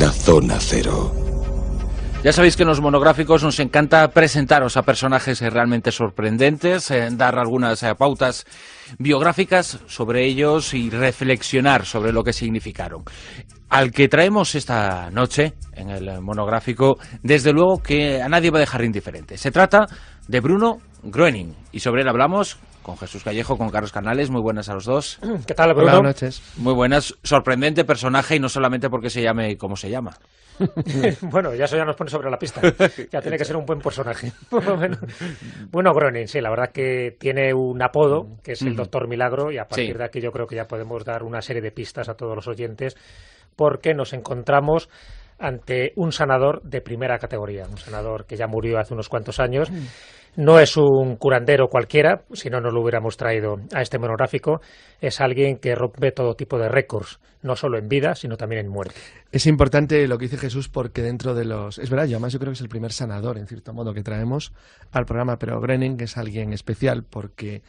La Zona Cero. Ya sabéis que en los monográficos nos encanta presentaros a personajes realmente sorprendentes, eh, dar algunas eh, pautas biográficas sobre ellos y reflexionar sobre lo que significaron. Al que traemos esta noche en el monográfico, desde luego que a nadie va a dejar indiferente. Se trata de Bruno Groening. Y sobre él hablamos con Jesús Callejo, con Carlos Canales. Muy buenas a los dos. ¿Qué tal, Bruno? Muy buenas. Sorprendente personaje y no solamente porque se llame ...y cómo se llama. bueno, ya eso ya nos pone sobre la pista. Ya tiene que ser un buen personaje, Bueno, Groening, sí, la verdad que tiene un apodo, que es el Doctor Milagro, y a partir de aquí yo creo que ya podemos dar una serie de pistas a todos los oyentes, porque nos encontramos ante un sanador de primera categoría, un sanador que ya murió hace unos cuantos años. Mm. No es un curandero cualquiera, si no, no lo hubiéramos traído a este monográfico. Es alguien que rompe todo tipo de récords, no solo en vida, sino también en muerte. Es importante lo que dice Jesús porque dentro de los... Es verdad, yo además yo creo que es el primer sanador, en cierto modo, que traemos al programa, pero que es alguien especial porque,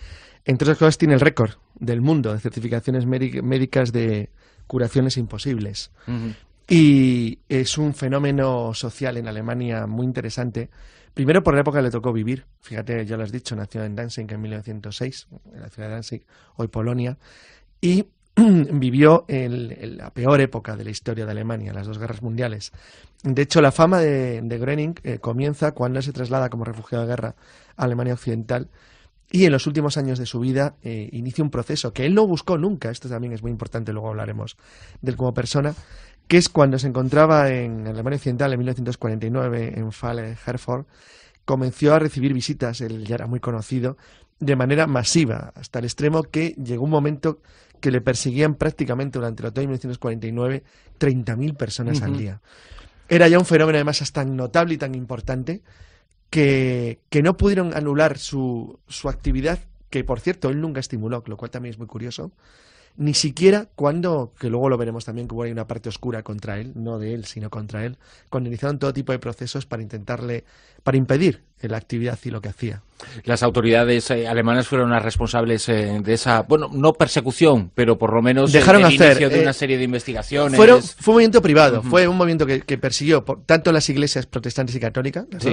entre otras cosas, tiene el récord del mundo de certificaciones médicas de curaciones imposibles. Y es un fenómeno social en Alemania muy interesante. Primero por la época que le tocó vivir. Fíjate, ya lo has dicho, nació en Danzig en 1906, en la ciudad de Danzig, hoy Polonia. Y vivió en la peor época de la historia de Alemania, las dos guerras mundiales. De hecho, la fama de, de eh, comienza cuando se traslada como refugiado de guerra a Alemania Occidental y en los últimos años de su vida eh, inicia un proceso que él no buscó nunca, esto también es muy importante, luego hablaremos de él como persona, que es cuando se encontraba en Alemania Occidental en 1949 en Falle, Hereford, comenzó a recibir visitas, él ya era muy conocido, de manera masiva, hasta el extremo que llegó un momento que le perseguían prácticamente durante el otoño de 1949 30.000 personas al día. Era ya un fenómeno de masas tan notable y tan importante que, que no pudieron anular su, su actividad, que por cierto él nunca estimuló, lo cual también es muy curioso, ni siquiera cuando, que luego lo veremos también, que hubo una parte oscura contra él, no de él, sino contra él, cuando iniciaron todo tipo de procesos para intentarle, para impedir la actividad y lo que hacía. Las autoridades eh, alemanas fueron las responsables eh, de esa, bueno, no persecución, pero por lo menos dejaron hacer de eh, una serie de investigaciones. fue un movimiento privado, fue un movimiento que, persiguió tanto las iglesias protestantes y católicas, las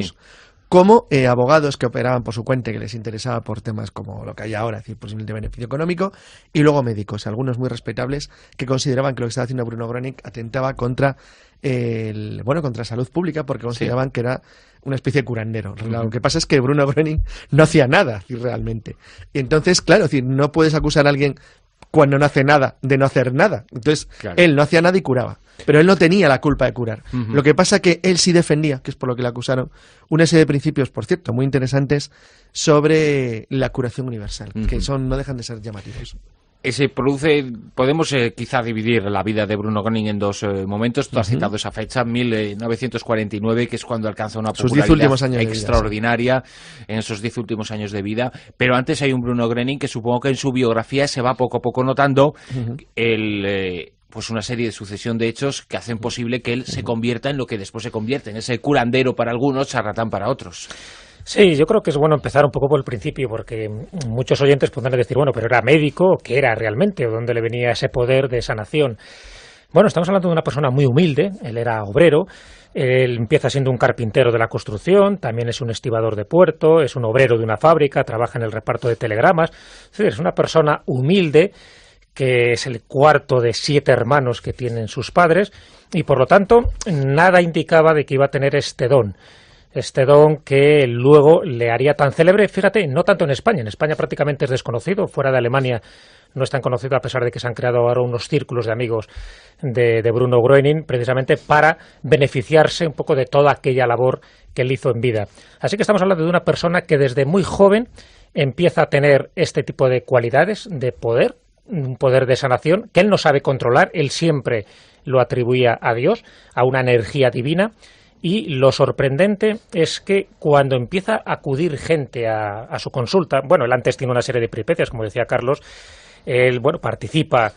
como eh, abogados que operaban por su cuenta que les interesaba por temas como lo que hay ahora, es decir, por de beneficio económico, y luego médicos, algunos muy respetables, que consideraban que lo que estaba haciendo Bruno Gronick atentaba contra el, bueno, contra salud pública, porque consideraban que era una especie de curandero. Lo que pasa es que Bruno Gröning no hacía nada realmente. Y entonces, claro, no puedes acusar a alguien cuando no hace nada, de no hacer nada. Entonces, él no hacía nada y curaba. Pero él no tenía la culpa de curar. Lo que pasa que él sí defendía, que es por lo que le acusaron, una serie de principios, por cierto, muy interesantes sobre la curación universal, que son no dejan de ser llamativos. Eh, se produce, podemos eh, quizá dividir la vida de Bruno Gröning en dos eh, momentos. Tú has citado esa fecha, 1949, que es cuando alcanza una popularidad extraordinaria en esos diez últimos años de vida. Pero antes hay un Bruno Gröning que supongo que en su biografía se va poco a poco notando pues una serie de sucesión de hechos que hacen posible que él se convierta en lo que después se convierte, en ese curandero para algunos, charlatán para otros. Sí, yo creo que es bueno empezar un poco por el principio, porque muchos oyentes podrán decir, bueno, pero era médico, ¿qué era realmente? ¿O dónde le venía ese poder de sanación? Bueno, estamos hablando de una persona muy humilde, él era obrero, él empieza siendo un carpintero de la construcción, también es un estibador de puerto, es un obrero de una fábrica, trabaja en el reparto de telegramas, es una persona humilde que es el cuarto de siete hermanos que tienen sus padres y por lo tanto nada indicaba de que iba a tener este don este don que luego le haría tan célebre, fíjate, no tanto en España, en España prácticamente es desconocido, fuera de Alemania no es tan conocido a pesar de que se han creado ahora unos círculos de amigos de, Bruno Groening, precisamente para beneficiarse un poco de toda aquella labor que él hizo en vida. Así que estamos hablando de una persona que desde muy joven empieza a tener este tipo de cualidades de poder, un poder de sanación que él no sabe controlar, él siempre lo atribuía a Dios, a una energía divina y lo sorprendente es que cuando empieza a acudir gente a, su consulta, bueno, él antes tiene una serie de peripecias, como decía Carlos, él, bueno, participa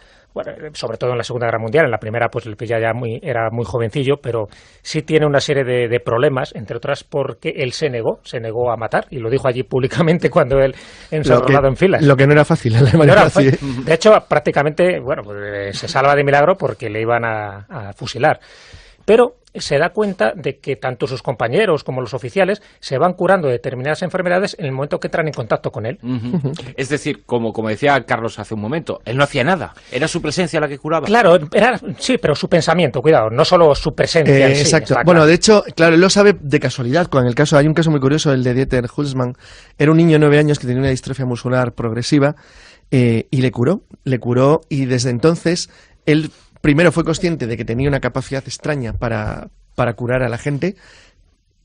sobre todo en la Segunda Guerra Mundial, en la primera pues el ya, ya muy, era muy jovencillo, pero sí tiene una serie de, problemas, entre otras porque él se negó, se negó a matar, y lo dijo allí públicamente cuando él en filas. Lo que no era fácil, De hecho, prácticamente, bueno, pues, se salva de milagro porque le iban a, a fusilar. Pero se da cuenta de que tanto sus compañeros como los oficiales se van curando de determinadas enfermedades en el momento que entran en contacto con él. es decir, como, como decía Carlos hace un momento, él no hacía nada, era su presencia la que curaba. Claro, era, sí, pero su pensamiento, cuidado, no solo su presencia. Eh, exacto. Bueno, de hecho, claro, él lo sabe de casualidad. Con el caso, hay un caso muy curioso, el de Dieter Hulsmann. Era un niño de nueve años que tenía una distrofia muscular progresiva eh, y le curó, le curó y desde entonces él primero fue consciente de que tenía una capacidad extraña para, curar a la gente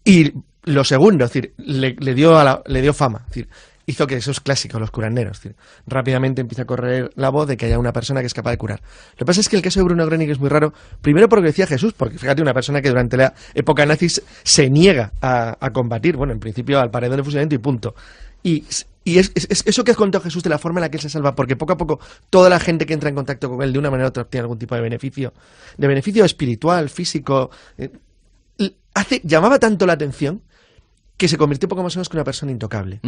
y lo segundo, decir, le, dio, le dio fama. Es decir, hizo que esos clásicos, los curanderos, rápidamente empieza a correr la voz de que haya una persona que es capaz de curar. Lo que pasa es que el caso de Bruno Gröning es muy raro, primero porque decía Jesús, porque fíjate, una persona que durante la época nazis se niega a, a combatir, bueno, en principio al paredón de fusilamiento y punto. Y y es, eso que has contado Jesús de la forma en la que él se salva, porque poco a poco toda la gente que entra en contacto con él de una manera u otra obtiene algún tipo de beneficio, de beneficio espiritual, físico, eh, llamaba tanto la atención que se convirtió poco más o menos que una persona intocable.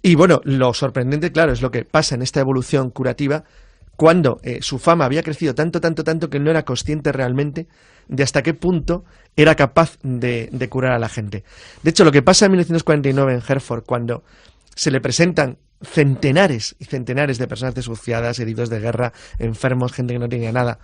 Y bueno, lo sorprendente, claro, es lo que pasa en esta evolución curativa, cuando eh, su fama había crecido tanto, tanto, tanto que no era consciente realmente de hasta qué punto era capaz de, de, curar a la gente. De hecho, lo que pasa en 1949 en Hereford, cuando se le presentan centenares y centenares de personas desuciadas, heridos de guerra, enfermos, gente que no tenía nada.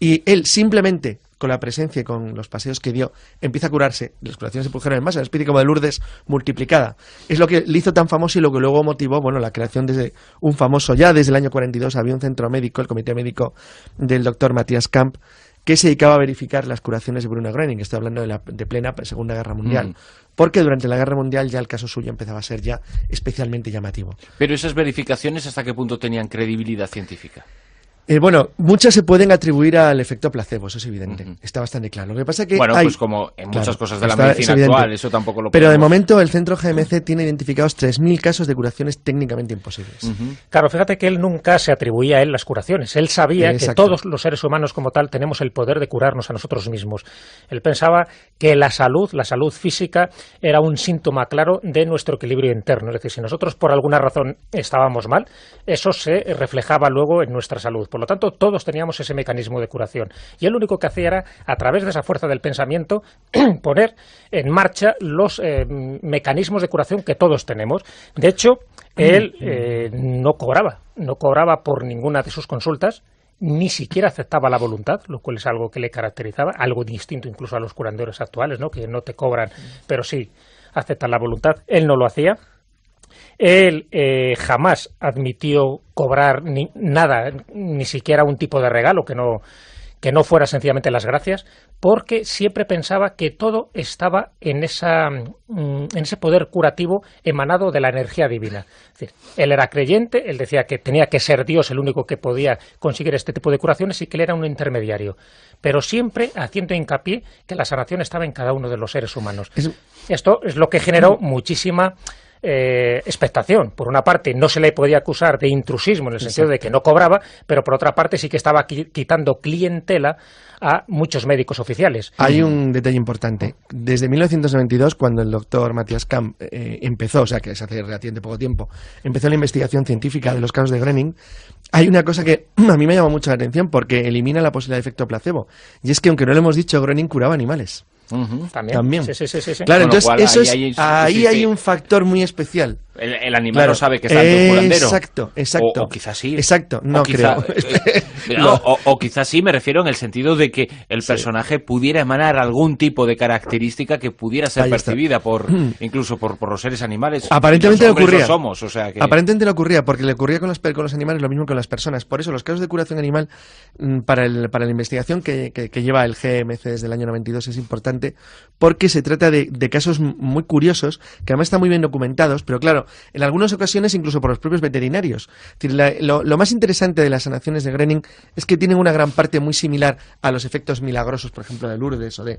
Y él simplemente, con la presencia y con los paseos que dio, empieza a curarse. Las curaciones se pusieron en masa, una especie como de Lourdes multiplicada. Es lo que le hizo tan famoso y lo que luego motivó bueno, la creación de un famoso, ya desde el año 42 había un centro médico, el comité médico del doctor Matías Camp, que se dedicaba a verificar las curaciones de Bruno Gröning, estoy hablando de, plena Segunda Guerra Mundial, mm. porque durante la Guerra Mundial ya el caso suyo empezaba a ser ya especialmente llamativo. Pero esas verificaciones, ¿hasta qué punto tenían credibilidad científica? Eh, bueno, muchas se pueden atribuir al efecto placebo, eso es evidente. Está bastante claro. Lo que pasa que. Bueno, pues como en muchas cosas de la medicina actual, eso tampoco lo Pero de momento el centro GMC tiene identificados 3.000 casos de curaciones técnicamente imposibles. Claro, fíjate que él nunca se atribuía a él las curaciones. Él sabía que todos los seres humanos, como tal, tenemos el poder de curarnos a nosotros mismos. Él pensaba que la salud, la salud física, era un síntoma claro de nuestro equilibrio interno. Es decir, si nosotros por alguna razón estábamos mal, eso se reflejaba luego en nuestra salud. Por lo tanto, todos teníamos ese mecanismo de curación. Y él único que hacía era, a través de esa fuerza del pensamiento, poner en marcha los eh, mecanismos de curación que todos tenemos. De hecho, él mm. eh, no cobraba, no cobraba por ninguna de sus consultas, ni siquiera aceptaba la voluntad, lo cual es algo que le caracterizaba, algo distinto incluso a los curandores actuales, ¿no? que no te cobran, mm. pero sí aceptan la voluntad. Él no lo hacía. Él eh, jamás admitió cobrar nada, ni siquiera un tipo de regalo que no, que no fuera sencillamente las gracias, porque siempre pensaba que todo estaba en, esa, mm, en ese poder curativo emanado de la energía divina. Es decir, él era creyente, él decía que tenía que ser Dios el único que podía conseguir este tipo de curaciones y que él era un intermediario, pero siempre haciendo hincapié que la sanación estaba en cada uno de los seres humanos. Esto es lo que generó muchísima eh, expectación. Por una parte, no se le podía acusar de intrusismo en el sentido de que no cobraba, pero por otra parte sí que estaba quitando clientela a muchos médicos oficiales. Hay un detalle importante. Desde 1992, cuando el doctor Matías Kamp eh, empezó, o sea que se hace relativamente poco tiempo, empezó la investigación científica de los casos de Groening, hay una cosa que a mí me llama mucho la atención porque elimina la posibilidad de efecto placebo. Y es que, aunque no lo hemos dicho, Groening curaba animales. También. Sí, sí, sí, claro, entonces eso es, ahí hay un factor muy especial. El, animal no sabe que está un curandero. Exacto, exacto. O, quizás sí. Exacto, no eh, este, eh, o quizás sí, me refiero en el sentido de que el personaje pudiera emanar algún tipo de característica que pudiera ser percibida por incluso por, los seres animales. Aparentemente le ocurría. Aparentemente le ocurría, porque le ocurría con los, con los animales lo mismo que con las personas. Por eso los casos de curación animal mm, para, el, para la investigación que, lleva el GMC desde el año 92 es importante, porque se trata de, de casos muy curiosos, que además están muy bien documentados, pero claro, en algunas ocasiones incluso por los propios veterinarios. lo, más interesante de las sanaciones de Groening es que tienen una gran parte muy similar a los efectos milagrosos, por ejemplo, de Lourdes o de...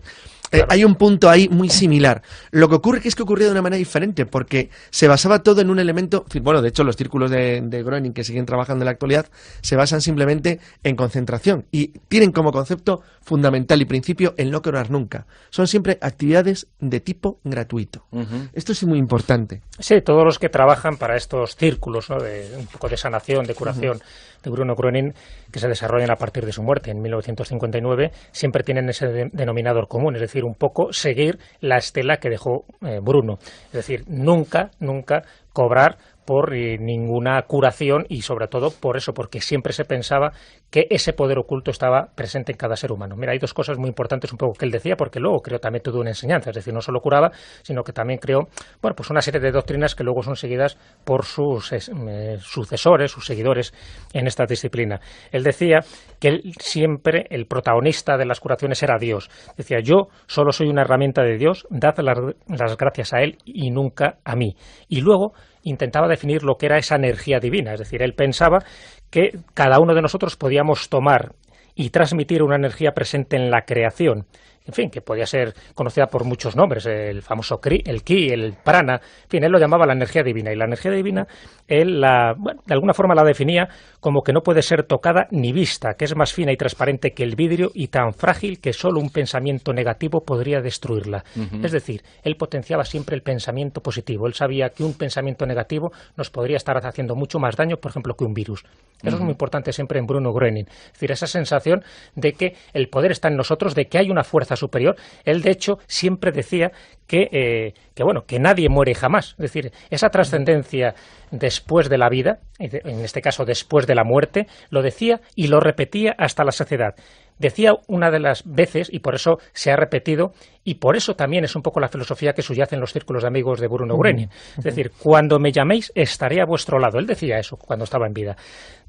Eh, hay un punto ahí muy similar. Lo que ocurre que es que ocurría de una manera diferente, porque se basaba todo en un elemento... Bueno, de hecho, los círculos de, Groening que siguen trabajando en la actualidad se basan simplemente en concentración y tienen como concepto fundamental y principio el no quebrar nunca. Son siempre actividades de tipo gratuito. Esto es muy importante. Sí, todos que trabajan para estos círculos, de, un poco de sanación, de curación de Bruno Gröning que se desarrollan a partir de su muerte en 1959, siempre tienen ese denominador común, es decir, un poco seguir la estela que dejó eh, Bruno. Es decir, nunca, nunca cobrar por eh, ninguna curación y sobre todo por eso, porque siempre se pensaba que ese poder oculto estaba presente en cada ser humano. Mira, hay dos cosas muy importantes un poco que él decía, porque luego creó también toda una enseñanza, es decir, no solo curaba, sino que también creó, bueno, pues una serie de doctrinas que luego son seguidas por sus mm, eh, sucesores, sus seguidores en esta disciplina. Él decía que él, siempre el protagonista de las curaciones era Dios. Decía, yo solo soy una herramienta de Dios, dad las gracias a Él y nunca a mí. Y luego intentaba definir lo que era esa energía divina. Es decir, él pensaba que cada uno de nosotros podíamos tomar y transmitir una energía presente en la creación en fin, que podía ser conocida por muchos nombres, el famoso Kri, el Ki, el Prana, en fin, él lo llamaba la energía divina. Y la energía divina, él la, bueno, de alguna forma la definía como que no puede ser tocada ni vista, que es más fina y transparente que el vidrio y tan frágil que solo un pensamiento negativo podría destruirla. Es decir, él potenciaba siempre el pensamiento positivo. Él sabía que un pensamiento negativo nos podría estar haciendo mucho más daño, por ejemplo, que un virus. Eso es muy importante siempre en Bruno Gröning. Es decir, esa sensación de que el poder está en nosotros, de que hay una fuerza superior. Él, de hecho, siempre decía que, eh, que, bueno, que nadie muere jamás. Es decir, esa trascendencia después de la vida, en este caso después de la muerte, lo decía y lo repetía hasta la saciedad. Decía una de las veces, y por eso se ha repetido, y por eso también es un poco la filosofía que subyace en los círculos de amigos de Bruno Ureni. Es decir, cuando me llaméis estaré a vuestro lado. Él decía eso cuando estaba en vida.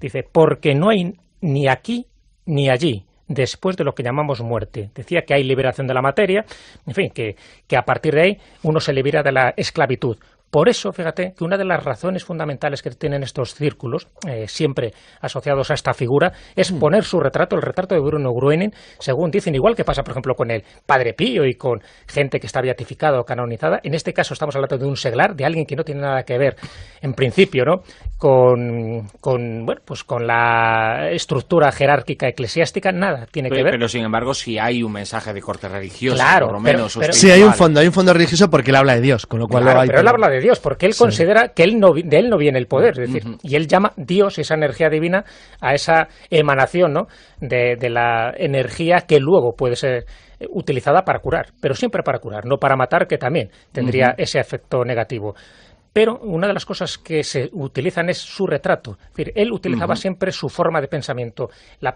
Dice, porque no hay ni aquí ni allí, después de lo que llamamos muerte. Decía que hay liberación de la materia, en fin, que, a partir de ahí uno se libera de la esclavitud. Por eso, fíjate, que una de las razones fundamentales que tienen estos círculos, eh, siempre asociados a esta figura, es mm. poner su retrato, el retrato de Bruno Gruenin, según dicen, igual que pasa, por ejemplo, con el Padre Pío y con gente que está beatificada o canonizada. En este caso estamos hablando de un seglar, de alguien que no tiene nada que ver, en principio, ¿no? con, bueno, pues con la estructura jerárquica eclesiástica, nada tiene que ver. Pero, sin embargo, si hay un mensaje de corte religioso, por lo menos. Pero, sí, hay un fondo, hay un fondo religioso porque él habla de Dios, con lo cual Pero él habla de Dios Dios, porque él considera que él no, de él no viene el poder, es decir, y él llama Dios, esa energía divina, a esa emanación ¿no? de, la energía que luego puede ser utilizada para curar, pero siempre para curar, no para matar, que también tendría ese efecto negativo pero una de las cosas que se utilizan es su retrato. Es decir, él utilizaba siempre su forma de pensamiento,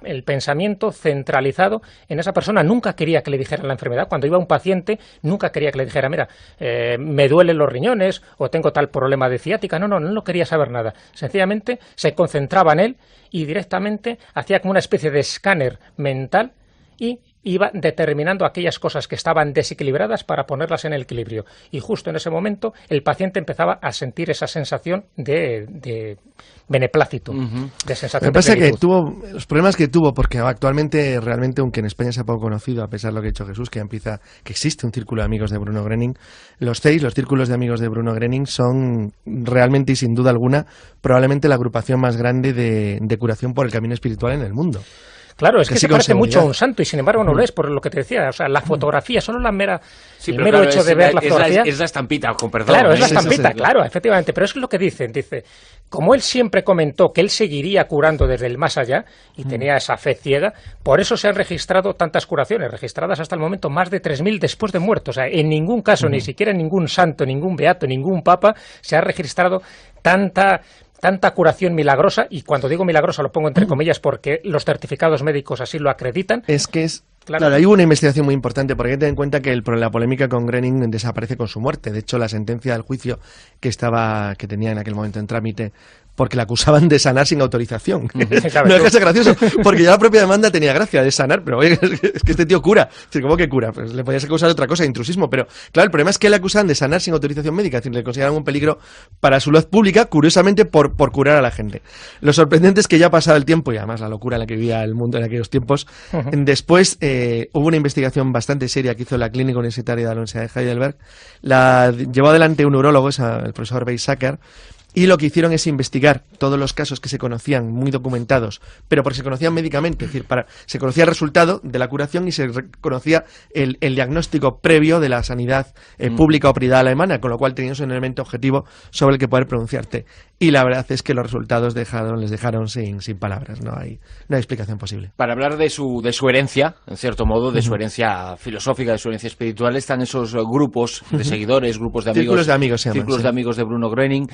el pensamiento centralizado en esa persona. Nunca quería que le dijera la enfermedad. Cuando iba un paciente, nunca quería que le dijera, mira, eh, me duelen los riñones o tengo tal problema de ciática. no, no, no quería saber nada. Sencillamente se concentraba en él y directamente hacía como una especie de escáner mental y iba determinando aquellas cosas que estaban desequilibradas para ponerlas en el equilibrio. Y justo en ese momento el paciente empezaba a sentir esa sensación de, beneplácito, de sensación de Lo que pasa es que tuvo los problemas que tuvo, porque actualmente realmente, aunque en España sea poco conocido, a pesar de lo que ha dicho Jesús, que empieza que existe un círculo de amigos de Bruno Gröning, los seis, los círculos de amigos de Bruno Gröning, son realmente y sin duda alguna probablemente la agrupación más grande de, de curación por el camino espiritual en el mundo. Claro, es que, se parece mucho a un santo y sin embargo no lo mm. es, por lo que te decía. O sea, la mm. fotografía, solo la mera, el mero hecho de ver la fotografía. Es la, estampita, con perdón. Claro, es la estampita, claro, efectivamente. Pero es lo que dicen, dice, como él siempre comentó que él seguiría curando desde el más allá y mm. tenía esa fe ciega, por eso se han registrado tantas curaciones, registradas hasta el momento más de 3.000 después de muertos. O sea, en ningún caso, ni siquiera ningún santo, ningún beato, ningún papa, se ha registrado tanta tanta curación milagrosa, y cuando digo milagrosa lo pongo entre comillas porque los certificados médicos así lo acreditan. Es que es. Claro, hay una investigación muy importante porque tener en cuenta que la polémica con Groening desaparece con su muerte. De hecho, la sentencia del juicio que estaba que tenía en aquel momento en trámite porque la acusaban de sanar sin autorización. no es gracioso, porque ya la propia demanda tenía gracia de sanar, pero oye, es que, este tío cura. ¿Cómo que cura? Pues le podías acusar de otra cosa, de intrusismo, pero claro, el problema es que le acusaban de sanar sin autorización médica, es decir, le consideraban un peligro para su luz pública, curiosamente por, por curar a la gente. Lo sorprendente es que ya ha pasado el tiempo, y además la locura en la que vivía el mundo en aquellos tiempos, después eh, hubo una investigación bastante seria que hizo la Clínica Universitaria de la Universidad de Heidelberg, la llevó adelante un neurólogo, el profesor Beisacker, y lo que hicieron es investigar todos los casos que se conocían, muy documentados, pero porque se conocían médicamente, es decir, para, se conocía el resultado de la curación y se conocía el, diagnóstico previo de la sanidad eh, mm. pública o privada alemana, con lo cual tenías un elemento objetivo sobre el que poder pronunciarte. Y la verdad es que los resultados dejaron, les dejaron sin, sin palabras, no hay, no explicación posible. Para hablar de su, de su herencia, en cierto modo, de su herencia filosófica, de su herencia espiritual, están esos eh, grupos de seguidores, grupos de amigos. Círculos de amigos, Círculos de amigos de Bruno Groening.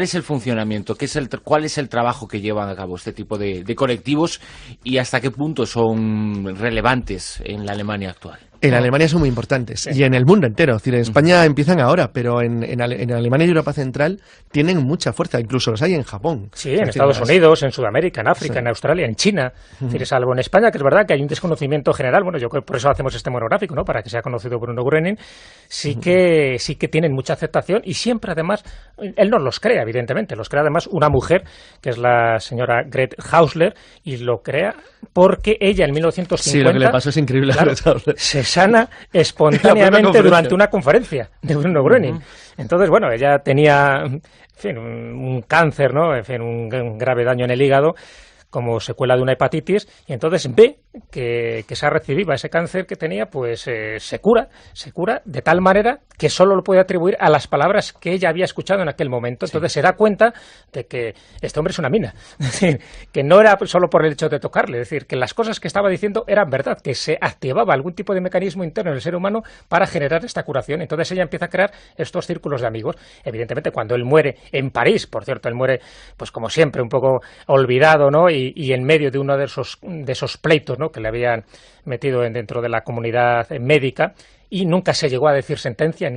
¿Cuál es el funcionamiento? es el, ¿Cuál es el trabajo que llevan a cabo este tipo de colectivos y hasta qué punto son relevantes en la Alemania actual? En Alemania son muy importantes y en el mundo entero. en España empiezan ahora, pero en, Alemania y Europa Central tienen mucha fuerza. Incluso los hay en Japón. Sí, en Estados Unidos, en Sudamérica, en África, en Australia, en China. es salvo en España, que es verdad que hay un desconocimiento general. Bueno, yo creo que por eso hacemos este monográfico, ¿no? Para que sea conocido Bruno Gröning. Sí que, sí que tienen mucha aceptación y siempre, además, él no los crea, evidentemente. Los crea, además, una mujer, que es la señora Gret Hausler, y lo crea porque ella en 1950... Sí, lo que le pasó es increíble. Gret Hausler sana espontáneamente durante una conferencia de Bruno Gröning. Entonces, bueno, ella tenía un, cáncer, ¿no? un grave daño en el hígado como secuela de una hepatitis y entonces ve que, se ha recibido ese cáncer que tenía, pues eh, se cura, se cura de tal manera que solo lo puede atribuir a las palabras que ella había escuchado en aquel momento. Entonces se da cuenta de que este hombre es una mina, que no era solo por el hecho de tocarle, es decir, que las cosas que estaba diciendo eran verdad, que se activaba algún tipo de mecanismo interno en el ser humano para generar esta curación. Entonces ella empieza a crear estos círculos de amigos. Evidentemente, cuando él muere en París, por cierto, él muere, pues como siempre, un poco olvidado, ¿no? Y y, en medio de uno de esos, pleitos ¿no? que le habían metido dentro de la comunidad médica, y nunca se llegó a decir sentencia,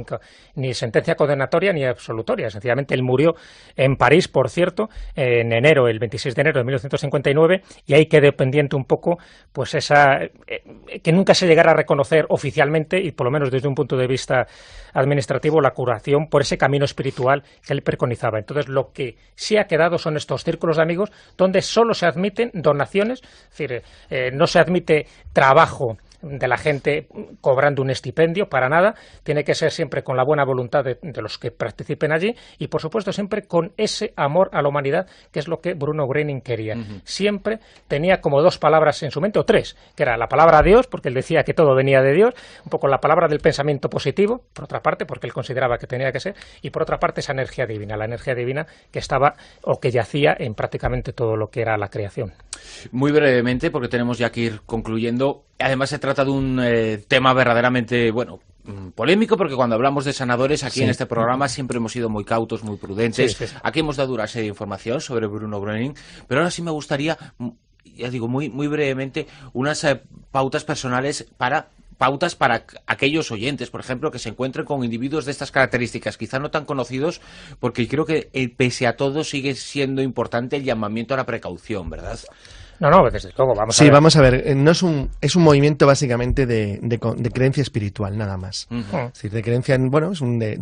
ni, sentencia condenatoria ni absolutoria. Sencillamente él murió en París, por cierto, en enero, el 26 de enero de 1959, y ahí quedó pendiente un poco pues esa eh, que nunca se llegara a reconocer oficialmente y por lo menos desde un punto de vista administrativo la curación por ese camino espiritual que él preconizaba. Entonces lo que sí ha quedado son estos círculos de amigos donde solo se admiten donaciones, es decir, eh, no se admite trabajo de la gente cobrando un estipendio, para nada. Tiene que ser siempre con la buena voluntad de, los que participen allí y, por supuesto, siempre con ese amor a la humanidad, que es lo que Bruno Gröning quería. Siempre tenía como dos palabras en su mente, o tres, que era la palabra Dios, porque él decía que todo venía de Dios, un poco la palabra del pensamiento positivo, por otra parte, porque él consideraba que tenía que ser, y por otra parte esa energía divina, la energía divina que estaba o que yacía en prácticamente todo lo que era la creación. Muy brevemente, porque tenemos ya que ir concluyendo, Además se trata de un eh, tema verdaderamente, bueno, mm, polémico porque cuando hablamos de sanadores aquí en este programa siempre hemos sido muy cautos, muy prudentes. aquí hemos dado una serie de información sobre Bruno Gröning, pero ahora sí me gustaría, mm, ya digo muy, muy brevemente, unas eh, pautas personales para pautas para aquellos oyentes, por ejemplo, que se encuentren con individuos de estas características, quizá no tan conocidos, porque creo que eh, pese a todo sigue siendo importante el llamamiento a la precaución, ¿verdad? No, no, desde luego, vamos a ver. Sí, vamos a ver, eh, no es un, es un movimiento básicamente de, creencia espiritual, nada más. Es decir, de creencia bueno, es un de,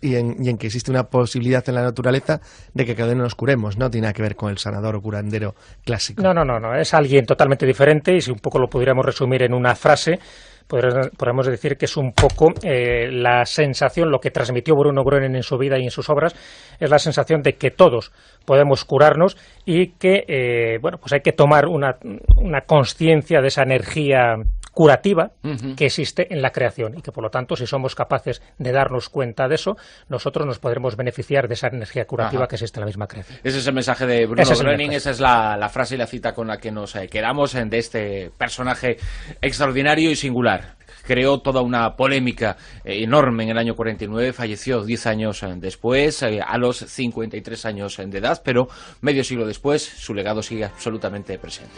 y en, que existe una posibilidad en la naturaleza de que cada uno nos curemos, no tiene nada que ver con el sanador o curandero clásico. no, no, no, es alguien totalmente diferente y si un poco lo pudiéramos resumir en una frase, Podemos decir que es un poco eh, la sensación, lo que transmitió Bruno Gröning en su vida y en sus obras, es la sensación de que todos podemos curarnos y que eh, bueno, pues hay que tomar una, una conciencia de esa energía curativa que existe en la creación y que por lo tanto si somos capaces de darnos cuenta de eso, nosotros nos podremos beneficiar de esa energía curativa que existe en la misma creación. Ese es el mensaje de Bruno es esa es la, frase y la cita con la que nos eh, quedamos de este personaje extraordinario y singular creó toda una polémica eh, enorme en el año 49, falleció 10 años eh, después, eh, a los 53 años de edad, pero medio siglo después su legado sigue absolutamente presente.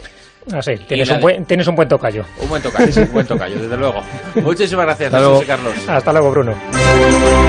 Ah, tienes, un buen, tienes un buen tocayo. Un buen tocayo, desde luego. Muchísimas gracias, Hasta Carlos. Hasta luego, Bruno.